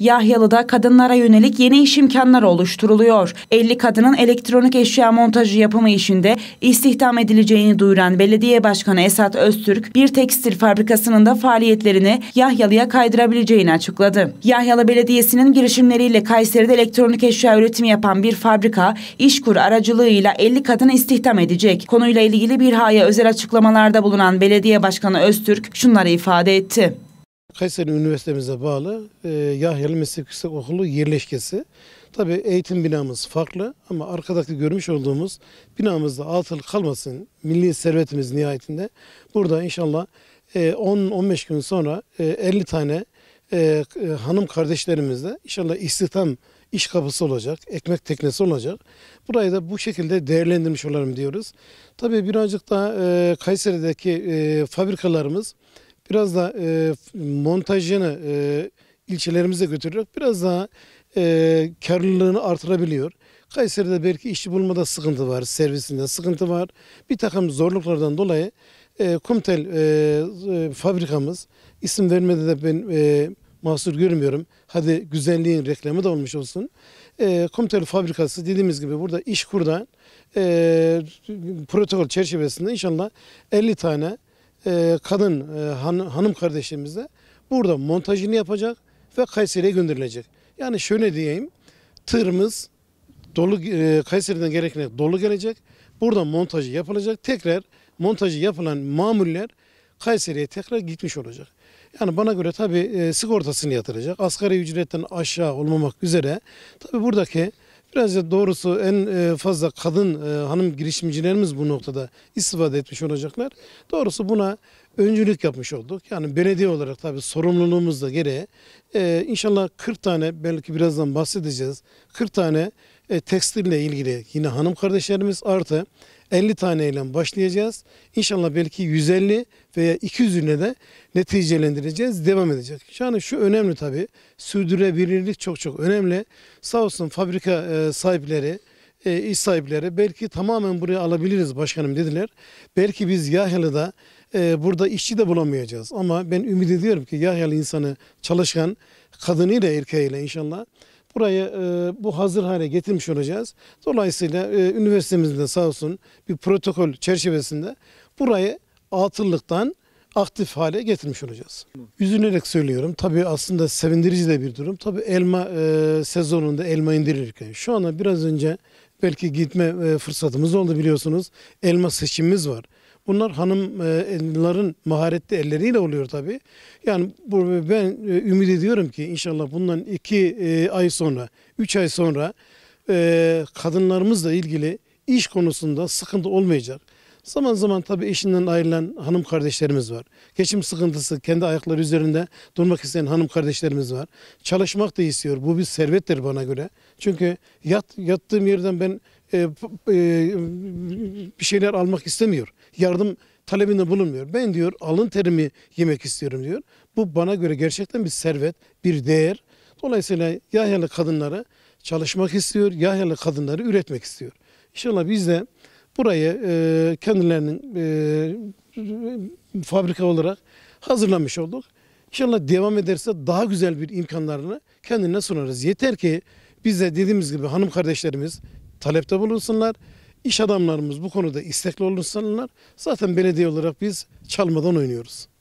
Yahyalı'da kadınlara yönelik yeni iş imkanları oluşturuluyor. 50 kadının elektronik eşya montajı yapımı işinde istihdam edileceğini duyuran Belediye Başkanı Esat Öztürk, bir tekstil fabrikasının da faaliyetlerini Yahyalı'ya kaydırabileceğini açıkladı. Yahyalı Belediyesi'nin girişimleriyle Kayseri'de elektronik eşya üretimi yapan bir fabrika, işkur aracılığıyla 50 kadın istihdam edecek. Konuyla ilgili bir haya özel açıklamalarda bulunan Belediye Başkanı Öztürk şunları ifade etti. Kayseri Üniversitemize bağlı e, Yahyalı Meslek Yüksek Okulu yerleşkesi. Tabi eğitim binamız farklı ama arkadaki görmüş olduğumuz binamızda atıl kalmasın milli servetimiz nihayetinde. Burada inşallah e, 10-15 gün sonra e, 50 tane e, e, hanım kardeşlerimizle inşallah istihdam iş kapısı olacak, ekmek teknesi olacak. Burayı da bu şekilde değerlendirmiş olalım diyoruz. Tabii birazcık da e, Kayseri'deki e, fabrikalarımız biraz da e, montajını e, ilçelerimize götürüyor, biraz daha e, karlılığını artırabiliyor. Kayseri'de belki işçi bulmada sıkıntı var, servisinde sıkıntı var. Bir takım zorluklardan dolayı e, Kumtel e, e, fabrikamız, isim vermede de ben e, mahsur görmüyorum. Hadi güzelliğin reklamı da olmuş olsun. E, Kumtel fabrikası dediğimiz gibi burada iş kurdan e, protokol çerçevesinde inşallah 50 tane e, kadın e, hanım kardeşimiz de burada montajını yapacak ve Kayseri'ye gönderilecek. Yani şöyle diyeyim tırımız dolu e, Kayseri'den gerekli dolu gelecek. Burada montajı yapılacak. Tekrar montajı yapılan mamuller Kayseri'ye tekrar gitmiş olacak. Yani bana göre tabii e, sigortasını yatıracak. Asgari ücretten aşağı olmamak üzere tabii buradaki Biraz doğrusu en e, fazla kadın e, hanım girişimcilerimiz bu noktada istifade etmiş olacaklar. Doğrusu buna öncülük yapmış olduk. Yani belediye olarak tabii sorumluluğumuz da gereği e, inşallah 40 tane belki birazdan bahsedeceğiz. 40 tane e, tekstille ilgili yine hanım kardeşlerimiz artı 50 taneyle başlayacağız. İnşallah belki 150 veya 200 ürüne de neticelendireceğiz, devam edeceğiz. Şu an şu önemli tabii, sürdürebilirlik çok çok önemli. Sağ olsun fabrika e, sahipleri, e, iş sahipleri belki tamamen buraya alabiliriz başkanım dediler. Belki biz Yahyalı'da e, burada işçi de bulamayacağız. Ama ben ümit ediyorum ki Yahyalı insanı çalışan kadınıyla erkeğiyle inşallah Burayı e, bu hazır hale getirmiş olacağız. Dolayısıyla e, üniversitemizde sağ olsun bir protokol çerçevesinde burayı atıllıktan aktif hale getirmiş olacağız. Üzülerek söylüyorum. Tabii aslında sevindirici de bir durum. Tabii elma e, sezonunda elma indirirken şu anda biraz önce belki gitme e, fırsatımız oldu biliyorsunuz. Elma seçimimiz var. Bunlar hanımların e, maharetli elleriyle oluyor tabii. Yani bu, ben e, ümit ediyorum ki inşallah bundan iki e, ay sonra, üç ay sonra kadınlarımızla ilgili iş konusunda sıkıntı olmayacak. Zaman zaman tabii eşinden ayrılan hanım kardeşlerimiz var. Geçim sıkıntısı, kendi ayakları üzerinde durmak isteyen hanım kardeşlerimiz var. Çalışmak da istiyor. Bu bir servettir bana göre. Çünkü yat, yattığım yerden ben e, e, bir şeyler almak istemiyor. Yardım talebinde bulunmuyor. Ben diyor alın terimi yemek istiyorum diyor. Bu bana göre gerçekten bir servet, bir değer. Dolayısıyla Yahyalı kadınlara çalışmak istiyor, Yahyalı kadınları üretmek istiyor. İnşallah biz de burayı e, kendilerinin fabrika olarak hazırlamış olduk. İnşallah devam ederse daha güzel bir imkanlarını kendine sunarız. Yeter ki biz de dediğimiz gibi hanım kardeşlerimiz talepte bulunsunlar. İş adamlarımız bu konuda istekli olsunlar. Zaten belediye olarak biz çalmadan oynuyoruz.